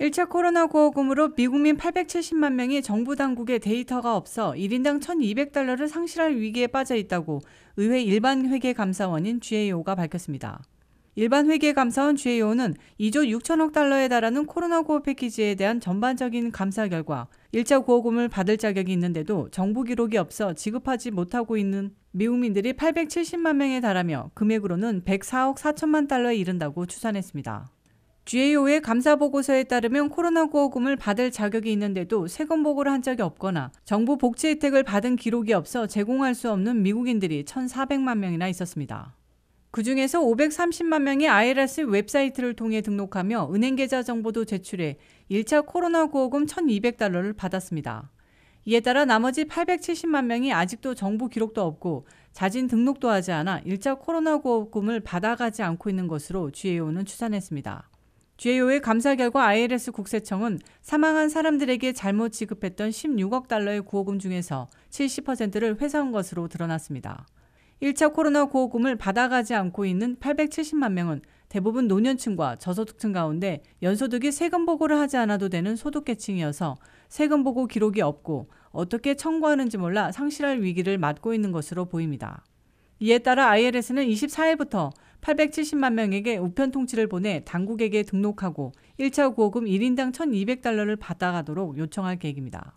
1차 코로나 구호금으로 미국민 870만 명이 정부 당국의 데이터가 없어 1인당 1,200달러를 상실할 위기에 빠져 있다고 의회 일반 회계 감사원인 GAO가 밝혔습니다. 일반 회계 감사원 GAO는 2조 6천억 달러에 달하는 코로나 구호 패키지에 대한 전반적인 감사 결과 1차 구호금을 받을 자격이 있는데도 정부 기록이 없어 지급하지 못하고 있는 미국민들이 870만 명에 달하며 금액으로는 104억 4천만 달러에 이른다고 추산했습니다. GAO의 감사 보고서에 따르면 코로나 구호금을 받을 자격이 있는데도 세금 보고를 한 적이 없거나 정부 복지 혜택을 받은 기록이 없어 제공할 수 없는 미국인들이 1,400만 명이나 있었습니다. 그 중에서 530만 명이 IRS 웹사이트를 통해 등록하며 은행 계좌 정보도 제출해 1차 코로나 구호금 1,200달러를 받았습니다. 이에 따라 나머지 870만 명이 아직도 정부 기록도 없고 자진 등록도 하지 않아 1차 코로나 구호금을 받아가지 않고 있는 것으로 GAO는 추산했습니다. GAO의 감사 결과 ILS 국세청은 사망한 사람들에게 잘못 지급했던 16억 달러의 구호금 중에서 70%를 회사한 것으로 드러났습니다. 1차 코로나 구호금을 받아가지 않고 있는 870만 명은 대부분 노년층과 저소득층 가운데 연소득이 세금 보고를 하지 않아도 되는 소득계층이어서 세금 보고 기록이 없고 어떻게 청구하는지 몰라 상실할 위기를 맞고 있는 것으로 보입니다. 이에 따라 i l s 는 24일부터 870만 명에게 우편 통지를 보내 당국에게 등록하고 1차 구호금 1인당 1,200달러를 받아가도록 요청할 계획입니다.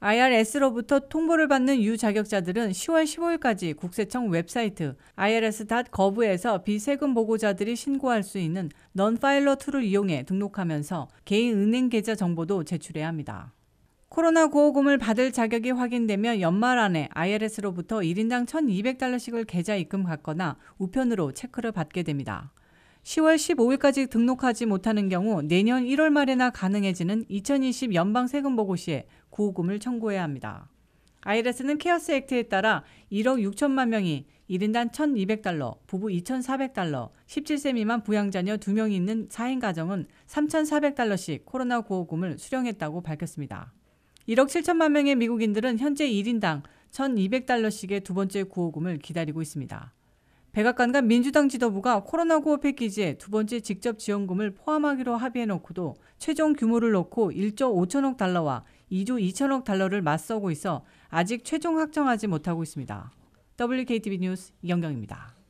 IRS로부터 통보를 받는 유자격자들은 10월 15일까지 국세청 웹사이트 irs.gov에서 비세금 보고자들이 신고할 수 있는 넌파일러 툴을 이용해 등록하면서 개인 은행 계좌 정보도 제출해야 합니다. 코로나 보호금을 받을 자격이 확인되면 연말 안에 IRS로부터 1인당 1,200달러씩을 계좌 입금 받거나 우편으로 체크를 받게 됩니다. 10월 15일까지 등록하지 못하는 경우 내년 1월 말에나 가능해지는 2020 연방 세금 보고 시에 보호금을 청구해야 합니다. IRS는 케어스 액트에 따라 1억 6천만 명이 1인당 1,200달러, 부부 2,400달러, 17세 미만 부양자녀 2명이 있는 4인 가정은 3,400달러씩 코로나 보호금을 수령했다고 밝혔습니다. 1억 7천만 명의 미국인들은 현재 1인당 1,200달러씩의 두 번째 구호금을 기다리고 있습니다. 백악관과 민주당 지도부가 코로나 구호 패키지에 두 번째 직접 지원금을 포함하기로 합의해 놓고도 최종 규모를 놓고 1조 5천억 달러와 2조 2천억 달러를 맞서고 있어 아직 최종 확정하지 못하고 있습니다. WKTV 뉴스 이경경입니다.